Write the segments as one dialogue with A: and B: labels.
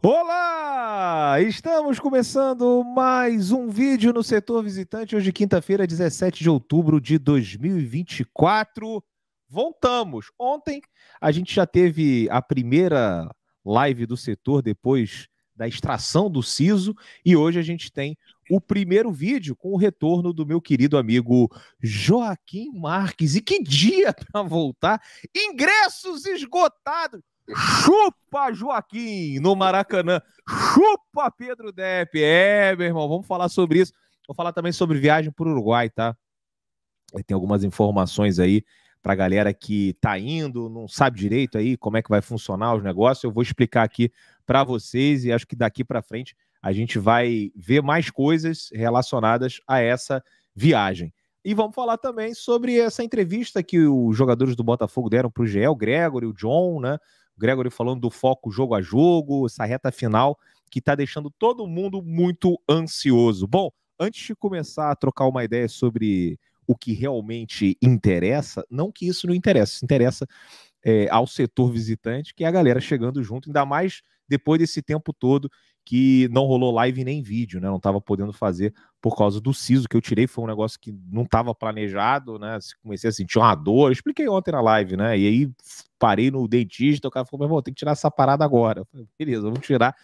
A: Olá! Estamos começando mais um vídeo no setor visitante, hoje quinta-feira, 17 de outubro de 2024. Voltamos! Ontem a gente já teve a primeira live do setor depois da extração do siso e hoje a gente tem o primeiro vídeo com o retorno do meu querido amigo Joaquim Marques. E que dia para voltar! Ingressos esgotados! Chupa Joaquim no Maracanã. Chupa Pedro Depp. É, meu irmão, vamos falar sobre isso. Vou falar também sobre viagem para o Uruguai, tá? Tem algumas informações aí para galera que tá indo, não sabe direito aí como é que vai funcionar os negócios. Eu vou explicar aqui para vocês e acho que daqui para frente a gente vai ver mais coisas relacionadas a essa viagem. E vamos falar também sobre essa entrevista que os jogadores do Botafogo deram para o Gel, o Gregory, o John, né? Gregory falando do foco jogo a jogo, essa reta final que está deixando todo mundo muito ansioso. Bom, antes de começar a trocar uma ideia sobre o que realmente interessa, não que isso não interessa, isso interessa é, ao setor visitante, que é a galera chegando junto, ainda mais depois desse tempo todo que não rolou live nem vídeo, né? Não estava podendo fazer por causa do siso que eu tirei, foi um negócio que não estava planejado, né? Comecei a sentir uma dor, eu expliquei ontem na live, né? E aí parei no dentista, o cara falou, meu irmão, tem que tirar essa parada agora. Falei, beleza, vamos tirar.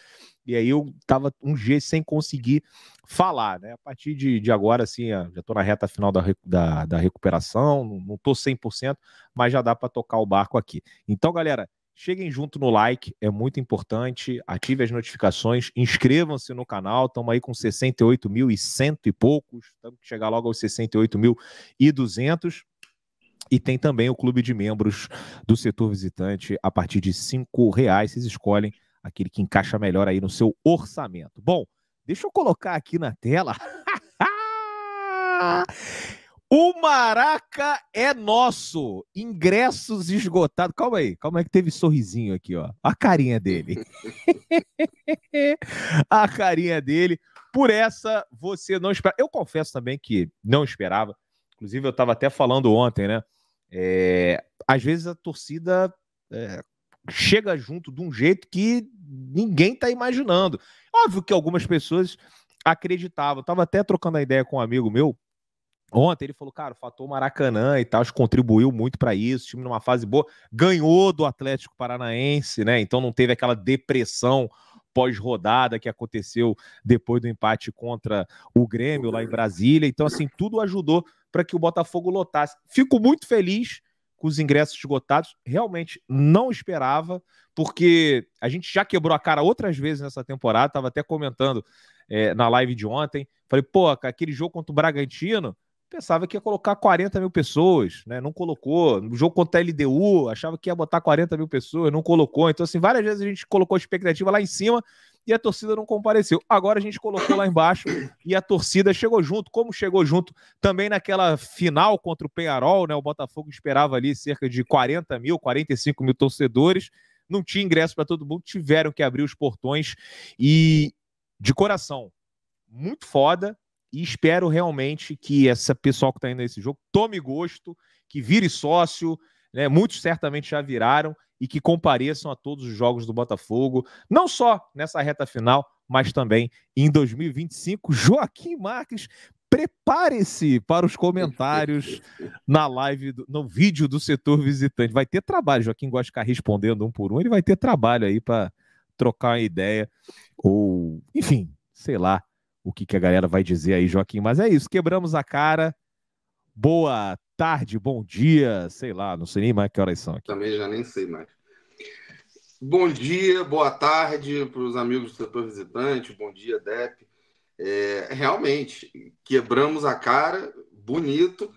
A: E aí eu tava um G sem conseguir falar, né? A partir de, de agora, assim, já tô na reta final da, da, da recuperação, não tô 100%, mas já dá para tocar o barco aqui. Então, galera, Cheguem junto no like, é muito importante. Ative as notificações, inscrevam-se no canal. Estamos aí com 68 mil e cento e poucos. Temos que chegar logo aos 68 mil e 200. E tem também o clube de membros do setor visitante a partir de cinco reais. Vocês escolhem aquele que encaixa melhor aí no seu orçamento. Bom, deixa eu colocar aqui na tela. O Maraca é nosso. Ingressos esgotados. Calma aí, calma aí que teve sorrisinho aqui, ó. A carinha dele. a carinha dele. Por essa você não espera. Eu confesso também que não esperava. Inclusive eu estava até falando ontem, né? É... Às vezes a torcida é... chega junto de um jeito que ninguém está imaginando. Óbvio que algumas pessoas acreditavam. tava até trocando a ideia com um amigo meu Ontem ele falou, cara, o fator Maracanã e tal, acho que contribuiu muito para isso. O time numa fase boa, ganhou do Atlético Paranaense, né? Então não teve aquela depressão pós-rodada que aconteceu depois do empate contra o Grêmio lá em Brasília. Então, assim, tudo ajudou para que o Botafogo lotasse. Fico muito feliz com os ingressos esgotados. Realmente não esperava, porque a gente já quebrou a cara outras vezes nessa temporada. Estava até comentando é, na live de ontem. Falei, pô, aquele jogo contra o Bragantino pensava que ia colocar 40 mil pessoas, né? Não colocou. No jogo contra a LDU, achava que ia botar 40 mil pessoas, não colocou. Então, assim, várias vezes a gente colocou a expectativa lá em cima e a torcida não compareceu. Agora a gente colocou lá embaixo e a torcida chegou junto, como chegou junto também naquela final contra o Penharol, né? O Botafogo esperava ali cerca de 40 mil, 45 mil torcedores. Não tinha ingresso para todo mundo, tiveram que abrir os portões e de coração, muito foda, e espero realmente que essa pessoal que está indo nesse jogo tome gosto, que vire sócio, né? Muitos certamente já viraram e que compareçam a todos os jogos do Botafogo, não só nessa reta final, mas também em 2025. Joaquim Marques, prepare-se para os comentários na live, do, no vídeo do setor visitante. Vai ter trabalho, Joaquim gosta de ficar respondendo um por um, ele vai ter trabalho aí para trocar uma ideia, ou, enfim, sei lá, o que, que a galera vai dizer aí, Joaquim. Mas é isso, quebramos a cara. Boa tarde, bom dia, sei lá, não sei nem mais que horas são aqui.
B: Também já nem sei mais. Bom dia, boa tarde para os amigos do setor visitante, bom dia, Dep. É, realmente, quebramos a cara, bonito.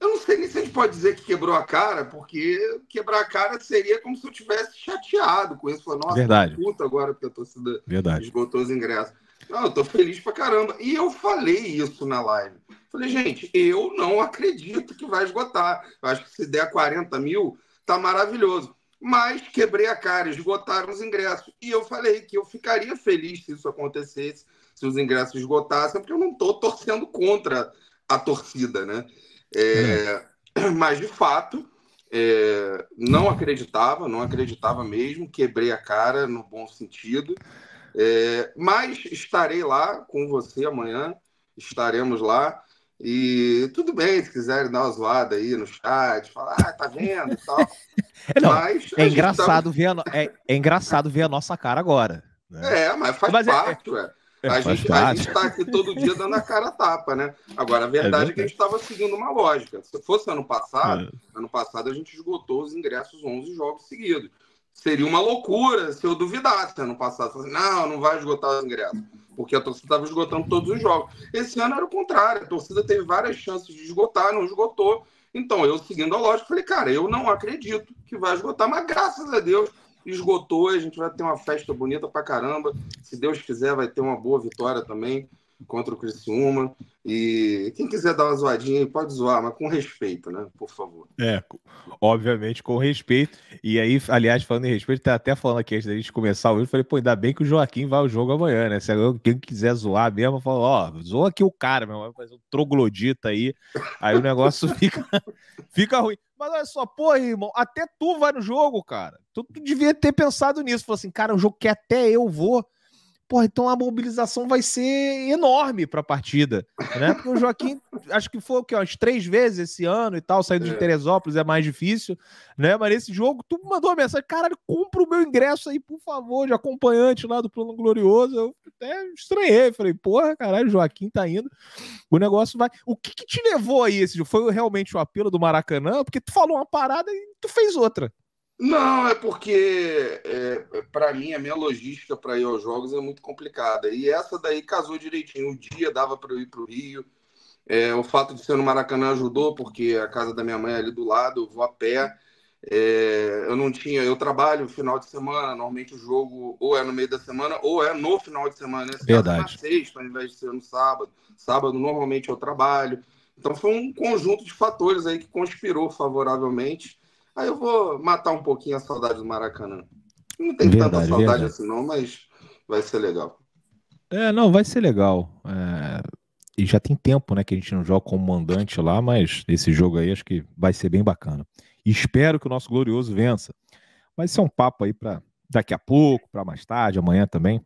B: Eu não sei nem se a gente pode dizer que quebrou a cara, porque quebrar a cara seria como se eu tivesse chateado com isso. Falando, nossa, Verdade. puta agora porque a torcida Verdade. esgotou os ingressos. Não, ah, eu tô feliz pra caramba. E eu falei isso na live. Falei, gente, eu não acredito que vai esgotar. Eu acho que se der 40 mil, tá maravilhoso. Mas quebrei a cara, esgotaram os ingressos. E eu falei que eu ficaria feliz se isso acontecesse, se os ingressos esgotassem, porque eu não tô torcendo contra a torcida, né? É, hum. Mas, de fato, é, não acreditava, não acreditava mesmo. Quebrei a cara, no bom sentido. É, mas estarei lá com você amanhã, estaremos lá. E tudo bem se quiserem dar uma zoada aí no chat, falar, ah, tá vendo e tal. Não, mas, é, tá engraçado
A: tá... ver a, é, é, engraçado ver a nossa cara agora.
B: Né? É, mas faz mas é, é, parte, é...
A: A gente, a gente
B: tá aqui todo dia dando a cara a tapa, né? Agora, a é verdade é, é que a gente estava seguindo uma lógica. Se fosse ano passado, é. ano passado a gente esgotou os ingressos 11 jogos seguidos seria uma loucura se eu duvidasse se eu não passasse. não, não vai esgotar os ingressos. Porque a torcida estava esgotando todos os jogos. Esse ano era o contrário. A torcida teve várias chances de esgotar, não esgotou. Então, eu seguindo a lógica, falei, cara, eu não acredito que vai esgotar, mas graças a Deus esgotou. A gente vai ter uma festa bonita pra caramba. Se Deus quiser, vai ter uma boa vitória também contra o Criciúma. E quem quiser dar uma zoadinha pode zoar, mas com respeito, né? Por favor.
A: É, obviamente com respeito. E aí, aliás, falando em respeito, tá até falando aqui antes da gente começar o vídeo, falei, pô, ainda bem que o Joaquim vai ao jogo amanhã, né? Se alguém quiser zoar mesmo, fala, ó, oh, zoa aqui o cara, meu, vai fazer um troglodita aí. Aí o negócio fica, fica ruim. Mas olha só, pô, irmão, até tu vai no jogo, cara. Tu, tu devia ter pensado nisso. Falou assim, cara, um jogo que até eu vou Pô, então a mobilização vai ser enorme para a partida, né? Porque o Joaquim, acho que foi o quê? Umas três vezes esse ano e tal, saindo é. de Teresópolis é mais difícil, né? Mas nesse jogo, tu mandou uma mensagem, caralho, compra o meu ingresso aí, por favor, de acompanhante lá do Plano Glorioso. Eu até estranhei, falei, porra, caralho, o Joaquim tá indo, o negócio vai. O que, que te levou aí esse jogo? Foi realmente o apelo do Maracanã? Porque tu falou uma parada e tu fez outra.
B: Não, é porque é, para mim a minha logística para ir aos jogos é muito complicada. E essa daí casou direitinho. Um dia dava para eu ir para o Rio. É, o fato de ser no Maracanã ajudou, porque a casa da minha mãe é ali do lado, eu vou a pé. É, eu não tinha, eu trabalho final de semana, normalmente o jogo ou é no meio da semana ou é no final de semana. Né? Verdade. Na sexta, ao invés de ser no sábado. Sábado normalmente eu trabalho. Então foi um conjunto de fatores aí que conspirou favoravelmente Aí eu vou matar um pouquinho a saudade do Maracanã. Não tem verdade, tanta saudade verdade. assim, não, mas vai ser legal.
A: É, não, vai ser legal. É... E já tem tempo, né, que a gente não joga como mandante lá, mas esse jogo aí acho que vai ser bem bacana. espero que o nosso glorioso vença. Mas isso é um papo aí para daqui a pouco, para mais tarde, amanhã também.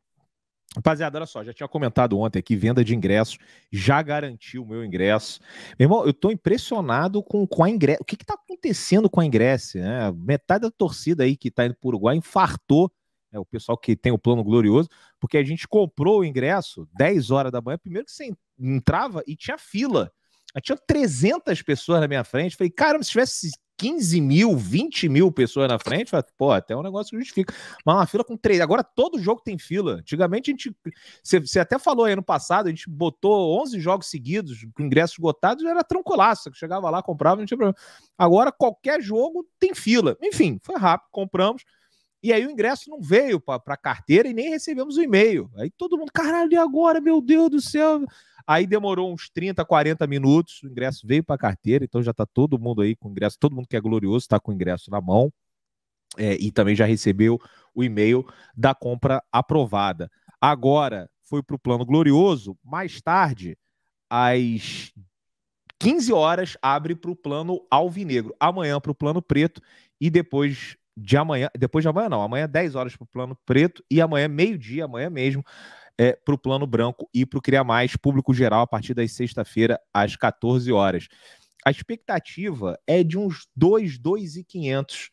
A: Rapaziada, olha só, já tinha comentado ontem aqui, venda de ingressos, já garantiu o meu ingresso. Meu irmão, eu tô impressionado com, com a O que que tá acontecendo com a ingresso? Né? Metade da torcida aí que tá indo pro Uruguai infartou, né? o pessoal que tem o plano glorioso, porque a gente comprou o ingresso 10 horas da manhã, primeiro que você entrava e tinha fila. Eu tinha 300 pessoas na minha frente, falei, cara, se tivesse 15 mil, 20 mil pessoas na frente, fala, pô, até é um negócio que justifica. Mas uma fila com três. Agora todo jogo tem fila. Antigamente a gente. Você até falou aí no passado, a gente botou 11 jogos seguidos, com ingressos esgotados, era tranquilaça, que chegava lá, comprava, não tinha problema. Agora qualquer jogo tem fila. Enfim, foi rápido, compramos. E aí o ingresso não veio para a carteira e nem recebemos o e-mail. Aí todo mundo, caralho, e agora? Meu Deus do céu! Aí demorou uns 30, 40 minutos, o ingresso veio para a carteira, então já está todo mundo aí com o ingresso, todo mundo que é glorioso está com o ingresso na mão. É, e também já recebeu o e-mail da compra aprovada. Agora foi para o plano glorioso, mais tarde, às 15 horas, abre para o plano alvinegro, amanhã para o plano preto e depois de amanhã, depois de amanhã não, amanhã 10 é horas para o plano preto e amanhã meio-dia, amanhã mesmo, é, para o plano branco e para o Criar Mais, público geral, a partir das sexta-feira, às 14 horas. A expectativa é de uns 2, 2,500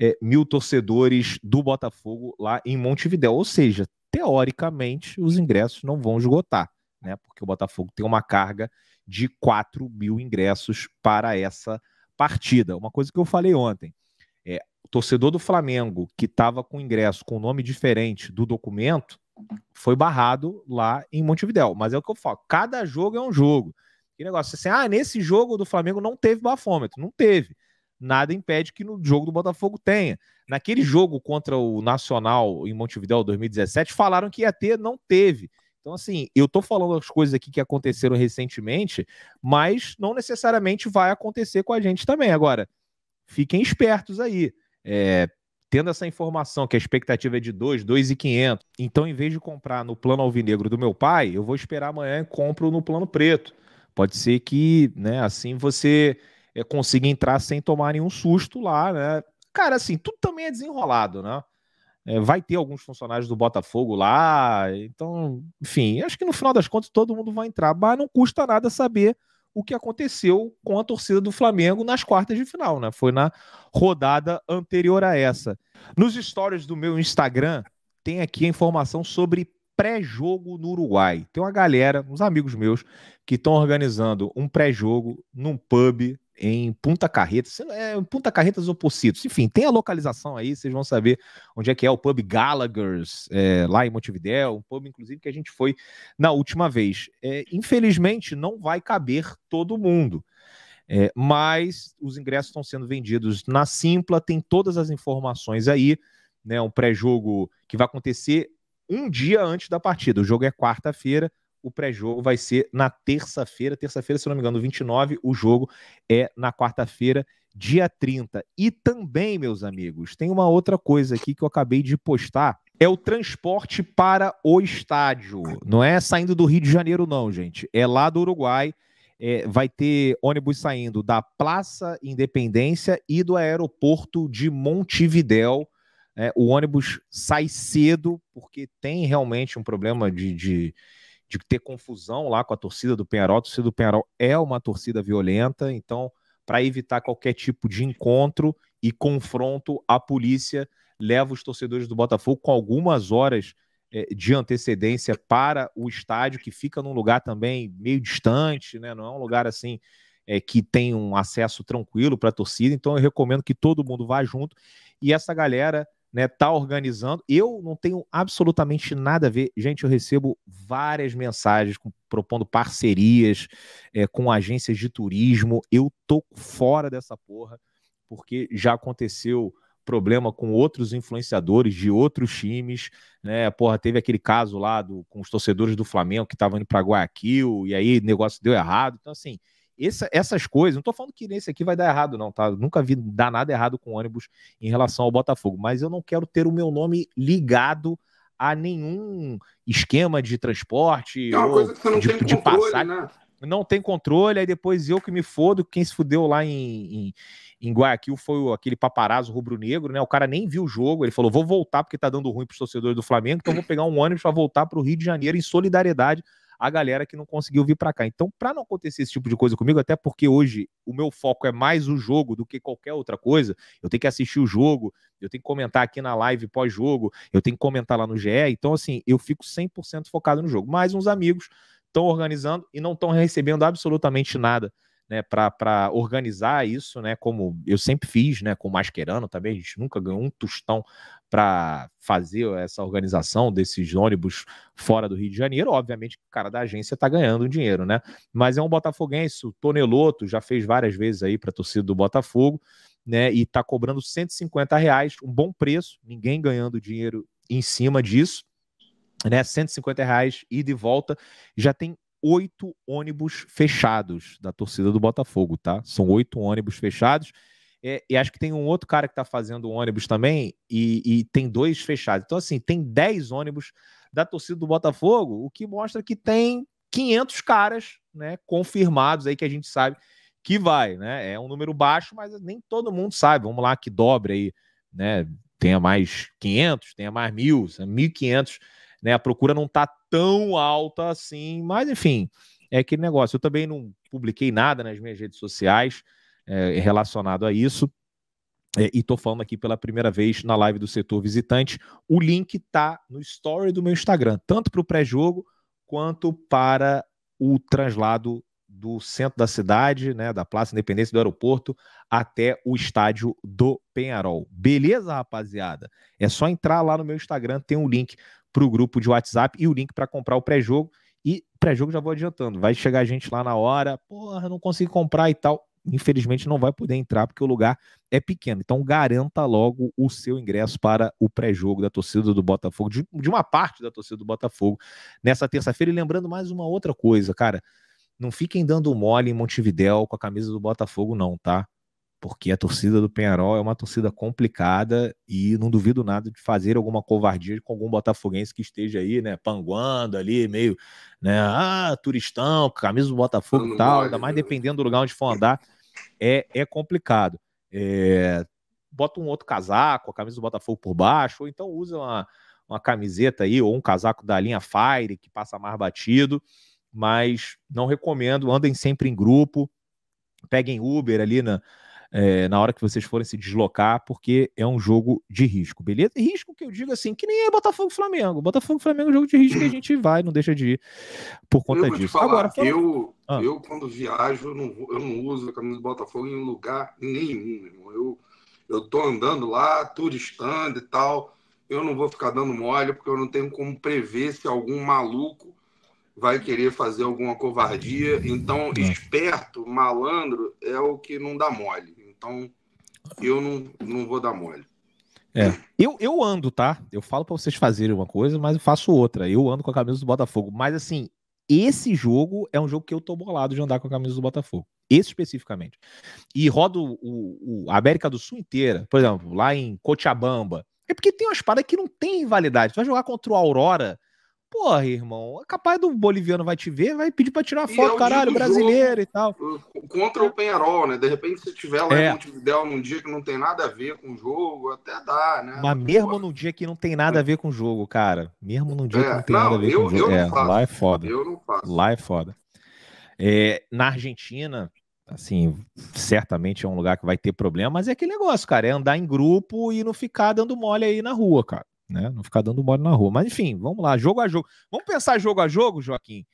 A: é, mil torcedores do Botafogo lá em Montevidéu, ou seja, teoricamente os ingressos não vão esgotar, né? Porque o Botafogo tem uma carga de 4 mil ingressos para essa partida. Uma coisa que eu falei ontem torcedor do Flamengo que estava com ingresso com nome diferente do documento foi barrado lá em Montevidéu. Mas é o que eu falo: cada jogo é um jogo. Que negócio assim, ah, nesse jogo do Flamengo não teve bafômetro. Não teve. Nada impede que no jogo do Botafogo tenha. Naquele jogo contra o Nacional em Montevidéu 2017, falaram que ia ter, não teve. Então, assim, eu tô falando as coisas aqui que aconteceram recentemente, mas não necessariamente vai acontecer com a gente também. Agora, fiquem espertos aí é, tendo essa informação que a expectativa é de 2, 2,500, então em vez de comprar no plano alvinegro do meu pai, eu vou esperar amanhã e compro no plano preto. Pode ser que, né, assim você é, consiga entrar sem tomar nenhum susto lá, né? Cara, assim, tudo também é desenrolado, né? É, vai ter alguns funcionários do Botafogo lá, então, enfim, acho que no final das contas todo mundo vai entrar, mas não custa nada saber o que aconteceu com a torcida do Flamengo nas quartas de final, né? Foi na rodada anterior a essa. Nos stories do meu Instagram tem aqui a informação sobre pré-jogo no Uruguai. Tem uma galera, uns amigos meus, que estão organizando um pré-jogo num pub em Punta Carretas, é, Punta Carretas ou Pocitos, enfim, tem a localização aí, vocês vão saber onde é que é o pub Gallagher's, é, lá em Montevidéu, um pub, inclusive, que a gente foi na última vez. É, infelizmente, não vai caber todo mundo, é, mas os ingressos estão sendo vendidos na Simpla, tem todas as informações aí, né, um pré-jogo que vai acontecer um dia antes da partida, o jogo é quarta-feira, o pré-jogo vai ser na terça-feira. Terça-feira, se não me engano, 29. O jogo é na quarta-feira, dia 30. E também, meus amigos, tem uma outra coisa aqui que eu acabei de postar. É o transporte para o estádio. Não é saindo do Rio de Janeiro, não, gente. É lá do Uruguai. É, vai ter ônibus saindo da Praça Independência e do aeroporto de Montevidéu. É, o ônibus sai cedo, porque tem realmente um problema de, de de ter confusão lá com a torcida do Penharol. A torcida do Penharol é uma torcida violenta, então, para evitar qualquer tipo de encontro e confronto, a polícia leva os torcedores do Botafogo com algumas horas é, de antecedência para o estádio, que fica num lugar também meio distante, né? não é um lugar assim é, que tem um acesso tranquilo para a torcida. Então, eu recomendo que todo mundo vá junto e essa galera né, tá organizando. Eu não tenho absolutamente nada a ver. Gente, eu recebo várias mensagens com, propondo parcerias é, com agências de turismo. Eu tô fora dessa porra, porque já aconteceu problema com outros influenciadores de outros times, né? Porra, teve aquele caso lá do, com os torcedores do Flamengo que estavam indo para Guayaquil e aí negócio deu errado. Então, assim, essa, essas coisas, não estou falando que nesse aqui vai dar errado, não, tá? nunca vi dar nada errado com ônibus em relação ao Botafogo, mas eu não quero ter o meu nome ligado a nenhum esquema de transporte. É uma coisa que você não de, tem controle, passagem. né? Não tem controle, aí depois eu que me fodo, quem se fudeu lá em, em, em Guayaquil foi aquele paparazzo rubro-negro, né? O cara nem viu o jogo, ele falou: vou voltar porque tá dando ruim pros torcedores do Flamengo, então vou pegar um ônibus para voltar para o Rio de Janeiro em solidariedade a galera que não conseguiu vir para cá. Então, para não acontecer esse tipo de coisa comigo, até porque hoje o meu foco é mais o jogo do que qualquer outra coisa, eu tenho que assistir o jogo, eu tenho que comentar aqui na live pós-jogo, eu tenho que comentar lá no GE. Então, assim, eu fico 100% focado no jogo. Mas uns amigos estão organizando e não estão recebendo absolutamente nada né, para organizar isso, né, como eu sempre fiz, né, com o Mascherano também, a gente nunca ganhou um tostão para fazer essa organização desses ônibus fora do Rio de Janeiro, obviamente o cara da agência está ganhando dinheiro, né? Mas é um botafoguense, o Toneloto já fez várias vezes aí para a torcida do Botafogo, né? E está cobrando 150 reais, um bom preço, ninguém ganhando dinheiro em cima disso, né? 150 reais e de volta já tem oito ônibus fechados da torcida do Botafogo, tá? São oito ônibus fechados é, e acho que tem um outro cara que está fazendo ônibus também, e, e, tem dois fechados. Então, assim, tem 10 ônibus da torcida do Botafogo, o que mostra que tem 500 caras né, confirmados aí que a gente sabe que vai. Né? É um número baixo, mas nem todo mundo sabe. Vamos lá, que dobre aí, né? tenha mais 500, tenha mais mil, 1.500. Né? A procura não está tão alta assim, mas enfim, é aquele negócio. Eu também não publiquei nada nas minhas redes sociais é, relacionado a isso. É, e estou falando aqui pela primeira vez na live do setor visitante. O link está no story do meu Instagram, tanto para o pré-jogo quanto para o translado do centro da cidade, né, da Praça Independência do aeroporto até o estádio do Penharol. Beleza, rapaziada? É só entrar lá no meu Instagram, tem um link para o grupo de WhatsApp e o link para comprar o pré-jogo. E pré-jogo já vou adiantando, vai chegar gente lá na hora, porra, não consigo comprar e tal infelizmente não vai poder entrar porque o lugar é pequeno. Então garanta logo o seu ingresso para o pré-jogo da torcida do Botafogo, de, de, uma parte da torcida do Botafogo nessa terça-feira. E lembrando mais uma outra coisa, cara, não fiquem dando mole em Montevidéu com a camisa do Botafogo não, tá? porque a torcida do Penharol é uma torcida complicada e não duvido nada de fazer alguma covardia com algum botafoguense que esteja aí, né, panguando ali, meio, né, ah, turistão, camisa do Botafogo e tal, ainda mais né? dependendo do lugar onde for andar, é, é complicado. É, bota um outro casaco, a camisa do Botafogo por baixo, ou então usa uma, uma camiseta aí, ou um casaco da linha Fire, que passa mais batido, mas não recomendo, andem sempre em grupo, peguem Uber ali na é, na hora que vocês forem se deslocar, porque é um jogo de risco, beleza? risco que eu digo assim, que nem é Botafogo Flamengo. Botafogo Flamengo é um jogo de risco que a gente vai, não deixa de ir por conta eu disso. Falar, Agora, fala... eu, ah. eu,
B: quando viajo, eu não, eu não uso a camisa do Botafogo em lugar nenhum, irmão. Eu, eu tô andando lá, turistando e tal. Eu não vou ficar dando mole, porque eu não tenho como prever se algum maluco vai querer fazer alguma covardia. Então, é. esperto, malandro, é o que não dá mole. Então, eu não, não vou dar mole.
A: É. Eu, eu ando, tá? Eu falo para vocês fazerem uma coisa, mas eu faço outra. Eu ando com a camisa do Botafogo. Mas assim, esse jogo é um jogo que eu tô bolado de andar com a camisa do Botafogo. Esse especificamente. E rodo o, o a América do Sul inteira, por exemplo, lá em Cochabamba. É porque tem uma espada que não tem rivalidade. Tu vai jogar contra o Aurora Porra, irmão, é capaz do boliviano vai te ver, vai pedir pra tirar foto, é caralho, brasileiro e tal.
B: Contra o Penharol, né? De repente, se tiver lá é. em Montevideo num dia que não tem nada a ver com o jogo, até dá, né? Mas
A: mesmo num dia que não tem nada a ver com o jogo, cara. Mesmo num dia é. que não tem não, nada a ver eu, com o jogo. é, faço. lá é foda. Eu não faço. Lá é foda. É, na Argentina, assim, certamente é um lugar que vai ter problema, mas é aquele negócio, cara, é andar em grupo e não ficar dando mole aí na rua, cara né? Não ficar dando mole na rua. Mas enfim, vamos lá, jogo a jogo. Vamos pensar jogo a jogo, Joaquim.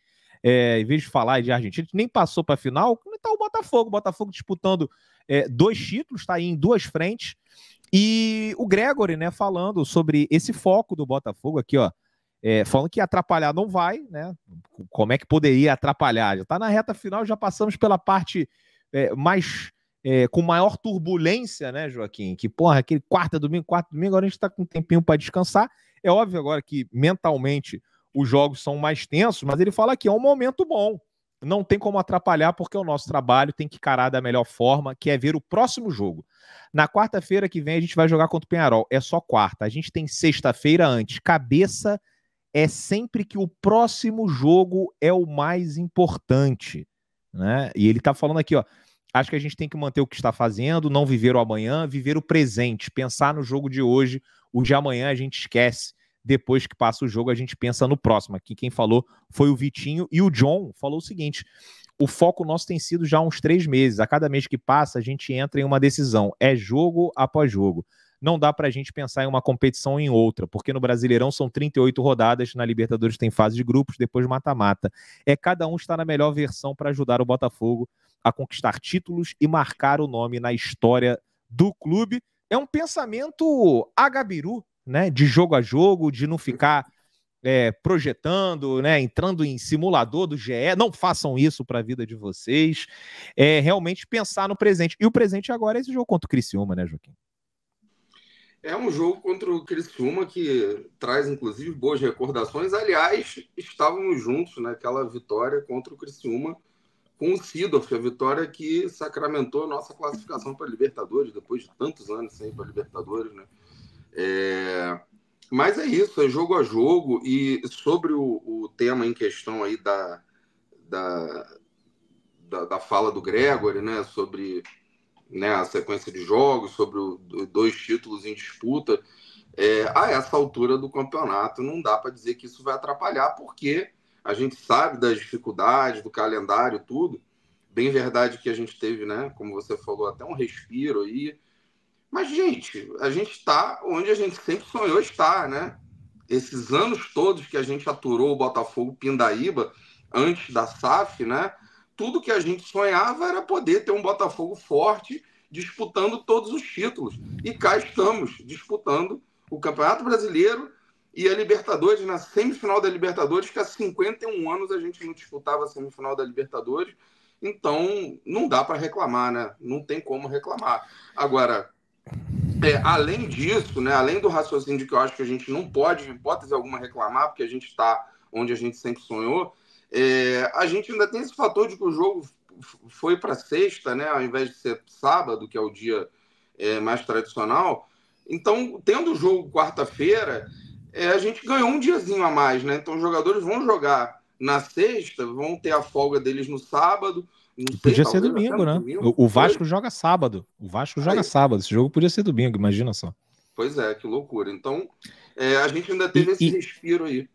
A: É, em vez de falar de Argentina, a gente nem passou para a final, está né, o Botafogo. O Botafogo disputando é, dois títulos, está aí em duas frentes. E o Gregory, né, falando sobre esse foco do Botafogo aqui, ó. É, falando que atrapalhar não vai, né? Como é que poderia atrapalhar? Já está na reta final, já passamos pela parte é, mais é, com maior turbulência, né, Joaquim? Que, porra, aquele quarta domingo, quarta domingo, agora a gente está com um tempinho para descansar. É óbvio agora que mentalmente os jogos são mais tensos, mas ele fala que é um momento bom. Não tem como atrapalhar, porque o nosso trabalho tem que encarar da melhor forma, que é ver o próximo jogo. Na quarta-feira que vem a gente vai jogar contra o Penharol. É só quarta. A gente tem sexta-feira antes. Cabeça é sempre que o próximo jogo é o mais importante. Né? E ele está falando aqui, ó. Acho que a gente tem que manter o que está fazendo, não viver o amanhã, viver o presente, pensar no jogo de hoje, o de amanhã a gente esquece. Depois que passa o jogo, a gente pensa no próximo. Aqui quem falou foi o Vitinho e o John falou o seguinte: o foco nosso tem sido já uns três meses. A cada mês que passa, a gente entra em uma decisão. É jogo após jogo não dá para a gente pensar em uma competição ou em outra, porque no Brasileirão são 38 rodadas, na Libertadores tem fase de grupos, depois mata-mata. É cada um está na melhor versão para ajudar o Botafogo a conquistar títulos e marcar o nome na história do clube. É um pensamento agabiru, né, de jogo a jogo, de não ficar é, projetando, né, entrando em simulador do GE. Não façam isso para a vida de vocês. É realmente pensar no presente. E o presente agora é esse jogo contra o Criciúma, né, Joaquim?
B: É um jogo contra o Criciúma que traz, inclusive, boas recordações. Aliás, estávamos juntos naquela vitória contra o Criciúma com o Sidorf, a vitória que sacramentou a nossa classificação para a Libertadores, depois de tantos anos sem ir para a Libertadores. Né? É... Mas é isso, é jogo a jogo. E sobre o, o tema em questão aí da, da, da, da fala do Gregory, né, sobre né, a sequência de jogos, sobre o, dois títulos em disputa, é, a essa altura do campeonato não dá para dizer que isso vai atrapalhar, porque a gente sabe das dificuldades, do calendário, tudo. Bem verdade que a gente teve, né, como você falou, até um respiro aí. Mas, gente, a gente está onde a gente sempre sonhou estar, né? Esses anos todos que a gente aturou o Botafogo Pindaíba, antes da SAF, né? tudo que a gente sonhava era poder ter um Botafogo forte disputando todos os títulos. E cá estamos, disputando o Campeonato Brasileiro e a Libertadores, na semifinal da Libertadores, que há 51 anos a gente não disputava a semifinal da Libertadores. Então, não dá para reclamar, né? Não tem como reclamar. Agora, é, além disso, né, além do raciocínio de que eu acho que a gente não pode, em hipótese alguma, reclamar, porque a gente está onde a gente sempre sonhou, é, a gente ainda tem esse fator de que o jogo foi para sexta, né, ao invés de ser sábado, que é o dia é, mais tradicional. Então, tendo o jogo quarta-feira, é, a gente ganhou um diazinho a mais, né? Então, os jogadores vão jogar na sexta, vão ter a folga deles no sábado. Sei, podia ser domingo, né? Domingo, o, Vasco foi?
A: joga sábado. O Vasco joga Aí. sábado. Esse jogo podia ser domingo, imagina só.
B: Pois é, que loucura. Então, é, a gente ainda teve e, esse e... respiro aí.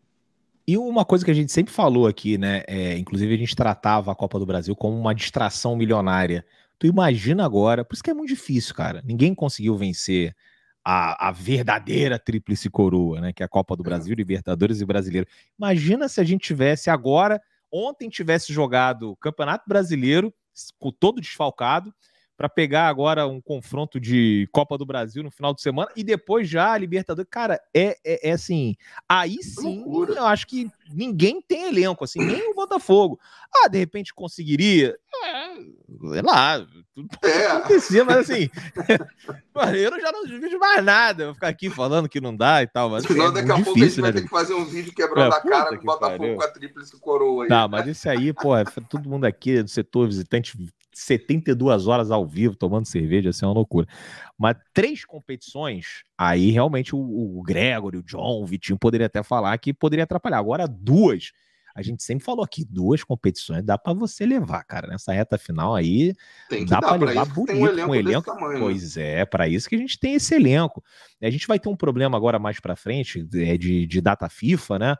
A: E uma coisa que a gente sempre falou aqui, né? É, inclusive, a gente tratava a Copa do Brasil como uma distração milionária. Tu imagina agora, por isso que é muito difícil, cara. Ninguém conseguiu vencer a, a verdadeira tríplice coroa, né? Que é a Copa do é. Brasil, Libertadores e Brasileiro. Imagina se a gente tivesse agora, ontem tivesse jogado Campeonato Brasileiro, com todo desfalcado, para pegar agora um confronto de Copa do Brasil no final de semana e depois já a Libertadores. Cara, é, é, é assim. Aí sim, eu acho que ninguém tem elenco, assim, nem o Botafogo. Ah, de repente conseguiria. É, sei lá, tudo é. acontecia, mas assim, eu
B: já não vejo mais nada.
A: Eu vou ficar aqui falando que não dá e tal. Mas, Senão, assim, é daqui a pouco a gente né, vai ter que
B: fazer um vídeo quebrando a cara do Botafogo pariu. com a tríplice coroa aí. Tá, mas
A: esse aí, pô, é todo mundo aqui é do setor visitante 72 horas ao vivo tomando cerveja, assim, é uma loucura. Mas três competições, aí realmente o, o Gregory, o John, o Vitinho poderia até falar que poderia atrapalhar. Agora, duas. A gente sempre falou aqui, duas competições dá para você levar, cara. Nessa reta final aí, dá para levar bonito tem um elenco com um elenco. Tamanho, né? pois é, para isso que a gente tem esse elenco. A gente vai ter um problema agora mais para frente é de, de data FIFA, né?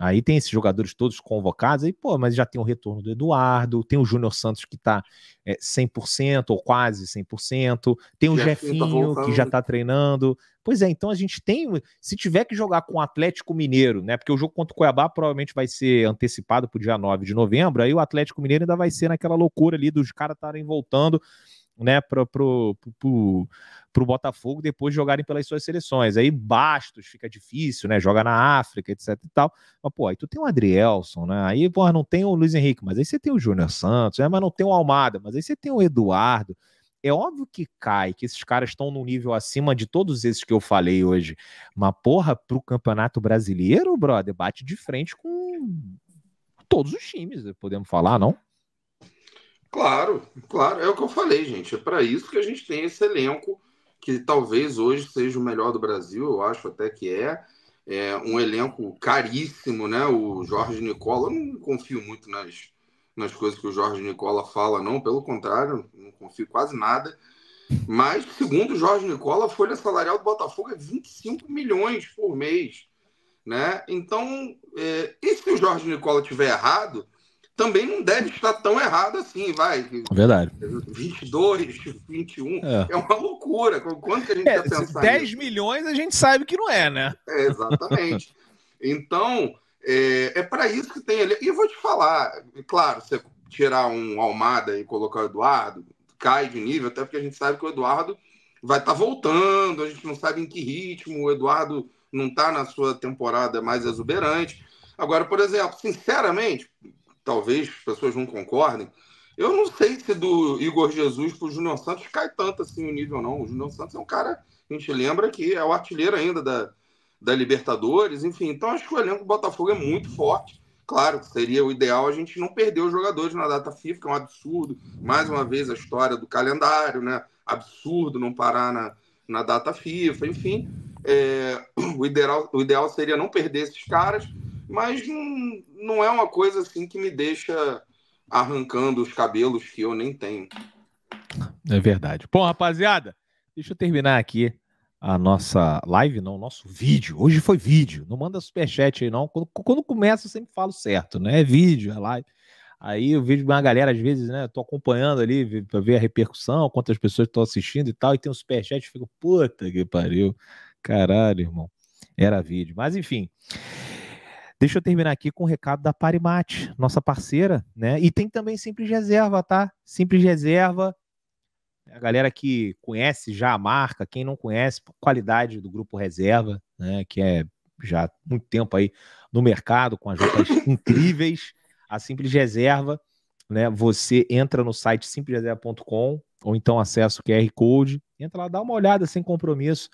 A: Aí tem esses jogadores todos convocados, aí, pô, mas já tem o retorno do Eduardo, tem o Júnior Santos que tá é, 100% ou quase 100%, tem o tá Jefinho tá que já tá treinando. Pois é, então a gente tem, se tiver que jogar com o Atlético Mineiro, né, porque o jogo contra o Cuiabá provavelmente vai ser antecipado pro dia 9 de novembro, aí o Atlético Mineiro ainda vai ser naquela loucura ali dos caras estarem voltando né, para pro, pro, pro, Botafogo depois jogarem pelas suas seleções. Aí Bastos fica difícil, né? Joga na África, etc e tal. Mas, pô, aí tu tem o Adrielson, né? Aí, pô, não tem o Luiz Henrique, mas aí você tem o Júnior Santos, né? mas não tem o Almada, mas aí você tem o Eduardo. É óbvio que cai, que esses caras estão num nível acima de todos esses que eu falei hoje. Mas, porra, pro Campeonato Brasileiro, brother, bate de frente com todos os times, podemos falar, não?
B: Claro, claro. É o que eu falei, gente. É para isso que a gente tem esse elenco, que talvez hoje seja o melhor do Brasil, eu acho até que é. É um elenco caríssimo, né? O Jorge Nicola, eu não confio muito nas, nas coisas que o Jorge Nicola fala, não. Pelo contrário, não confio quase nada. Mas, segundo o Jorge Nicola, a folha salarial do Botafogo é 25 milhões por mês. Né? Então, é, e se o Jorge Nicola tiver errado, também não deve estar tão errado assim, vai. Verdade. 22, 21, é, é uma loucura. Quanto que a gente
A: é, tá pensando? 10 nisso?
B: milhões a gente sabe que não é, né? É, exatamente. então, é, é para isso que tem ele. E eu vou te falar, claro, você tirar um Almada e colocar o Eduardo, cai de nível, até porque a gente sabe que o Eduardo vai estar tá voltando, a gente não sabe em que ritmo, o Eduardo não está na sua temporada mais exuberante. Agora, por exemplo, sinceramente, talvez as pessoas não concordem, eu não sei se do Igor Jesus para o Júnior Santos cai tanto assim o nível, não. O Júnior Santos é um cara, a gente lembra que é o artilheiro ainda da, da Libertadores, enfim. Então acho que o elenco do Botafogo é muito forte. Claro, seria o ideal a gente não perder os jogadores na data FIFA, que é um absurdo. Mais uma vez a história do calendário, né? Absurdo não parar na, na data FIFA, enfim. É, o, ideal, o ideal seria não perder esses caras, mas não, é uma coisa assim que me deixa arrancando os cabelos
A: que eu nem tenho. É verdade. Bom, rapaziada, deixa eu terminar aqui a nossa live, não, nosso vídeo. Hoje foi vídeo. Não manda superchat aí, não. Quando, quando começa, eu sempre falo certo, né? É vídeo, é live. Aí eu vejo uma galera, às vezes, né? Eu tô acompanhando ali para ver a repercussão, quantas pessoas estão assistindo e tal. E tem um superchat, eu fico, puta que pariu. Caralho, irmão. Era vídeo. Mas enfim. Deixa eu terminar aqui com o um recado da Parimate, nossa parceira, né? E tem também Simples Reserva, tá? Simples Reserva, a galera que conhece já a marca, quem não conhece, qualidade do Grupo Reserva, né? Que é já há muito tempo aí no mercado, com as roupas incríveis. A Simples Reserva, né? Você entra no site simplesreserva.com ou então acessa o QR Code Entra lá, dá uma olhada sem compromisso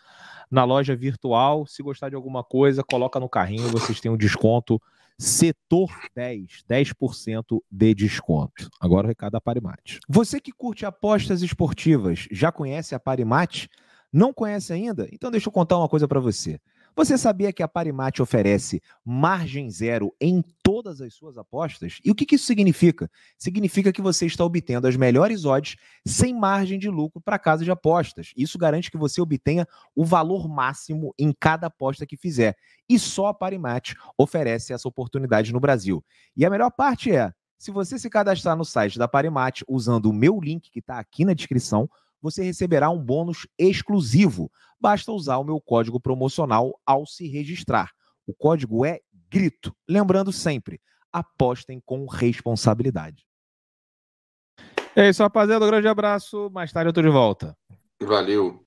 A: na loja virtual. Se gostar de alguma coisa, coloca no carrinho, vocês têm um desconto setor 10, 10% de desconto. Agora o recado da Parimate. Você que curte apostas esportivas, já conhece a Parimate? Não conhece ainda? Então deixa eu contar uma coisa para você. Você sabia que a Parimate oferece margem zero em todas as suas apostas? E o que, isso significa? Significa que você está obtendo as melhores odds sem margem de lucro para casa de apostas. Isso garante que você obtenha o valor máximo em cada aposta que fizer. E só a Parimate oferece essa oportunidade no Brasil. E a melhor parte é, se você se cadastrar no site da Parimate usando o meu link que está aqui na descrição, você receberá um bônus exclusivo. Basta usar o meu código promocional ao se registrar. O código é GRITO. Lembrando sempre, apostem com responsabilidade. É isso, rapaziada. Um grande abraço. Mais tarde eu tô de volta.
B: Valeu.